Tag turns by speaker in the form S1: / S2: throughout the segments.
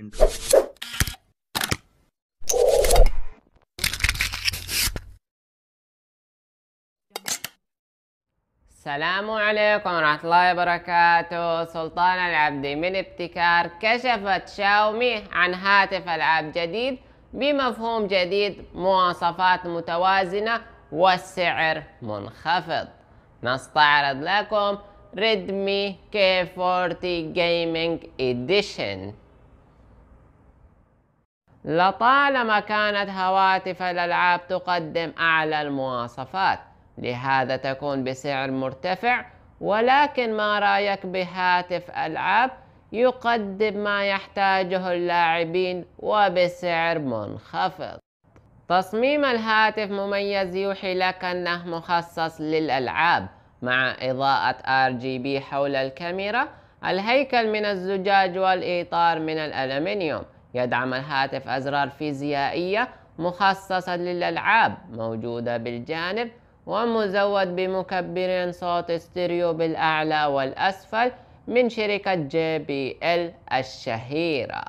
S1: السلام عليكم ورحمة الله وبركاته سلطان العبدي من ابتكار كشفت شاومي عن هاتف ألعاب جديد بمفهوم جديد مواصفات متوازنة والسعر منخفض نستعرض لكم ريدمي كي 40 Gaming اديشن لطالما كانت هواتف الألعاب تقدم أعلى المواصفات لهذا تكون بسعر مرتفع ولكن ما رأيك بهاتف ألعاب يقدم ما يحتاجه اللاعبين وبسعر منخفض تصميم الهاتف مميز يوحي لك أنه مخصص للألعاب مع إضاءة RGB حول الكاميرا الهيكل من الزجاج والإطار من الألمنيوم يدعم الهاتف أزرار فيزيائية مخصصة للألعاب موجودة بالجانب ومزود بمكبر صوت ستيريو بالأعلى والأسفل من شركة جي بي ال الشهيرة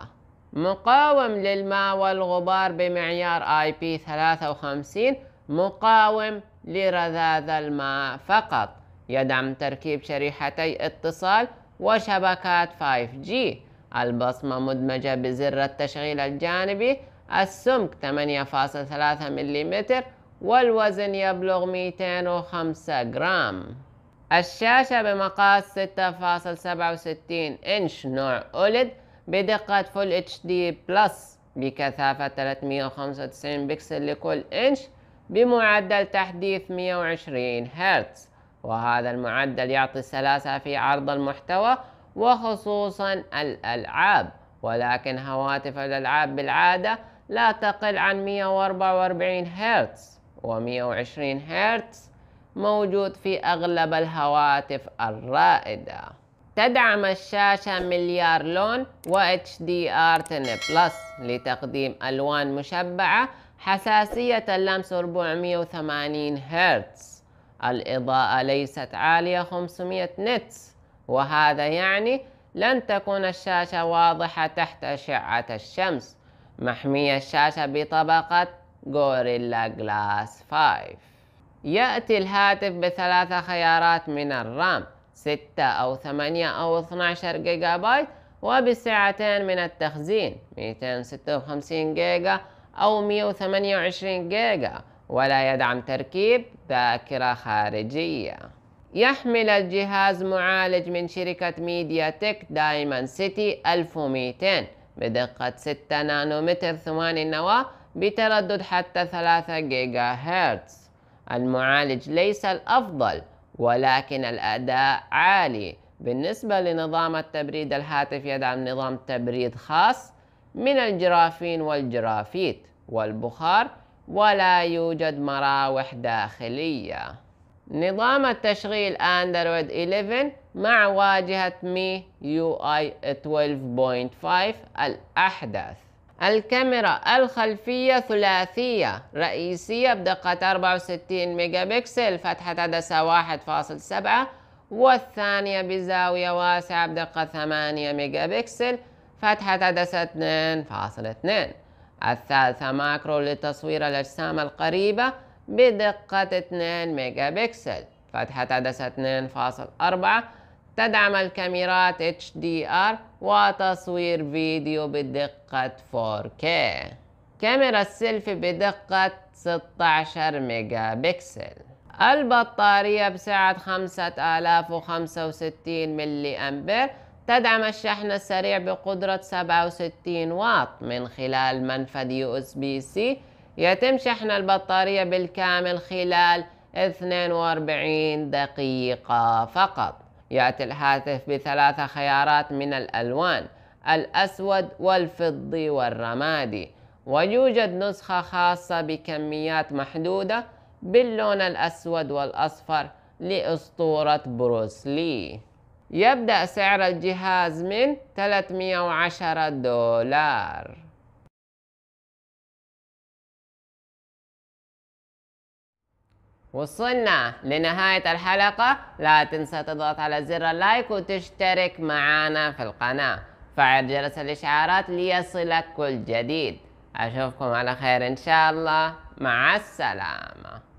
S1: مقاوم للماء والغبار بمعيار اي بي 53 مقاوم لرذاذ الماء فقط يدعم تركيب شريحتي اتصال وشبكات 5G البصمة مدمجة بزر التشغيل الجانبي السمك 8.3 ملم والوزن يبلغ 205 جرام الشاشة بمقاس 6.67 إنش نوع أولد بدقة فول اتش دي بلس بكثافة 395 بكسل لكل إنش بمعدل تحديث 120 هرتز وهذا المعدل يعطي سلاسة في عرض المحتوى وخصوصا الألعاب ولكن هواتف الألعاب بالعادة لا تقل عن 144 هرتز و120 هرتز موجود في أغلب الهواتف الرائدة تدعم الشاشة مليار لون و HDR 10 Plus لتقديم ألوان مشبعة حساسية اللمس 480 هرتز الإضاءة ليست عالية 500 نتس وهذا يعني لن تكون الشاشة واضحة تحت أشعة الشمس محمية الشاشة بطبقة غوريلا جلاس 5 يأتي الهاتف بثلاثة خيارات من الرام 6 أو 8 أو 12 جيجا بايت وبسعتين من التخزين 256 جيجا أو 128 جيجا ولا يدعم تركيب ذاكرة خارجية يحمل الجهاز معالج من شركة ميديا تك دايمان سيتي 1200 بدقة 6 نانومتر ثماني النواة بتردد حتى 3 جيجا هرتز المعالج ليس الأفضل ولكن الأداء عالي بالنسبة لنظام التبريد الهاتف يدعم نظام تبريد خاص من الجرافين والجرافيت والبخار ولا يوجد مراوح داخلية نظام التشغيل اندرويد 11 مع واجهة مي يو اي 12.5 الأحدث الكاميرا الخلفية ثلاثية رئيسية بدقة 64 ميجا بكسل فتحة عدسة 1.7 والثانية بزاوية واسعة بدقة 8 ميجا بكسل فتحة عدسة 2.2 الثالثة ماكرو لتصوير الأجسام القريبة بدقة 2 ميجا بكسل فتحة عدسة 2.4 تدعم الكاميرات HDR وتصوير فيديو بدقة 4K كاميرا السيلفي بدقة 16 ميجا بكسل البطارية بسعة 5065 ملي أمبير تدعم الشحن السريع بقدرة 67 واط من خلال منفذ USB-C يتم شحن البطارية بالكامل خلال 42 دقيقة فقط يأتي الهاتف بثلاثة خيارات من الألوان الأسود والفضي والرمادي ويوجد نسخة خاصة بكميات محدودة باللون الأسود والأصفر لأسطورة بروسلي يبدأ سعر الجهاز من 310 دولار وصلنا لنهاية الحلقة لا تنسى تضغط على زر اللايك وتشترك معنا في القناة فعل جرس الإشعارات ليصلك كل جديد أشوفكم على خير إن شاء الله مع السلامة